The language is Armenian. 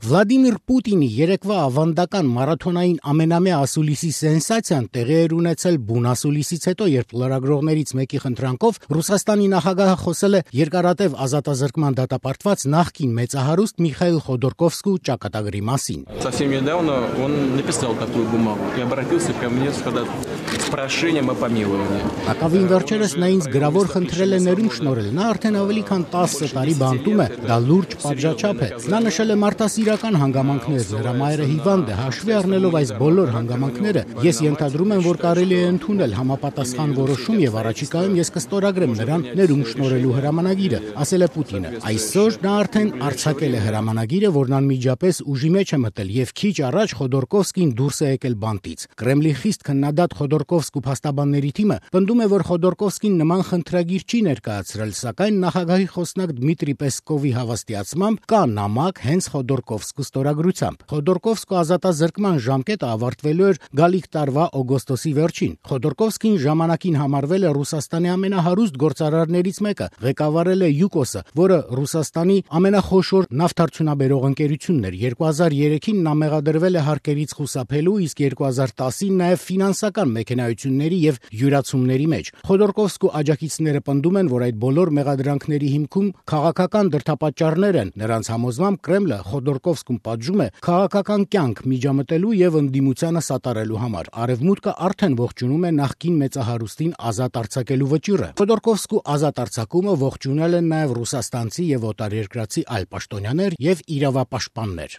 Վլադիմիր Պուտինի երեկվա ավանդական մարաթոնային ամենամյա ասուլիսի սենսացիան տեղի էր ունեցել բուն ասուլիսից հետո, երբ լրագրողներից մեկի խնդրանքով Ռուսաստանի նախագահը խոսել է երկարատև ազատազրկման դատապարտված նախկին մեծահարուստ Միխայել Խոդորկովսկու ճակատագրի մասին։ Совсем недавно он написал такую бумагу и обратился ко мне с прошением о помиловании. Ակավին վերջերս նա ինձ գրավոր խնդրել է ներում շնորհել։ Նա արդեն ավելի քան 10 տարի բանտում է, դա լուրջ պատժաչափ է։ Նա նշել է մարտահրավեր իրական հանգամանքներ, հրամայրը հիվանդ է, հաշվի առնելով այս բոլոր հանգամանքները, ես ենթադրում եմ, որ կարելի է ընդունել համապատասխան որոշում եւ առաջիկայում ես կստորագրեմ նրան ներում շնորելու հրամանագիրը, ասել է Պուտինը։ Այսօր նա արդեն արցակել է հրամանագիրը, որն անմիջապես ուժի մեջ է մտել եւ քիչ առաջ Խոդորկովսկին դուրս է եկել բանտից։ Կրեմլի խիստ քննադատ Խոդորկովսկ ու փաստաբանների թիմը պնդում է, որ Խոդորկովսկին նման խնդրագիր չի ներկայացրել, սակայն նախագահի խոսնակ Դմիտրի Պեսկովի հավաստիացմամբ կա նամակ հենց Խոդորկով Խոդորկովսկու ստորագրությամբ։ Խոդորկովսկու ազատազրկման ժամկետը ավարտվելու էր գալիք տարվա օգոստոսի վերջին։ Խոդորկովսկին ժամանակին համարվել է Ռուսաստանի ամենահարուստ գործարարներից մեկը, ղեկավարել է ՅՈՒԿՕՍ-ը, որը Ռուսաստանի ամենախոշոր նավթարդյունաբերող ընկերությունն էր։ 2003-ին նա մեղադրվել է հարկերից խուսափելու, իսկ 2010-ին նաև ֆինանսական մեկենայությունների եւ յուրացումների մեջ։ Խոդորկովսկու աջակիցները պնդում են, որ այդ բոլոր մեղադրանքների հիմքում քաղաքական դրդապատճառներ են։ Նրանց համոզմամբ Կրեմլը Խոդորկով Մոսկովսկում պատժում է քաղաքական կյանք միջամտելու եւ ընդդիմությանը սատարելու համար։ Արևմուտքը արդեն ողջունում է նախկին մեծահարուստին ազատ արձակելու վճիռը։ Ֆոդորկովսկու ազատ արձակումը ողջունել են նաեւ ռուսաստանցի եւ օտարերկրացի այլ պաշտոնյաներ եւ իրավապաշտպաններ։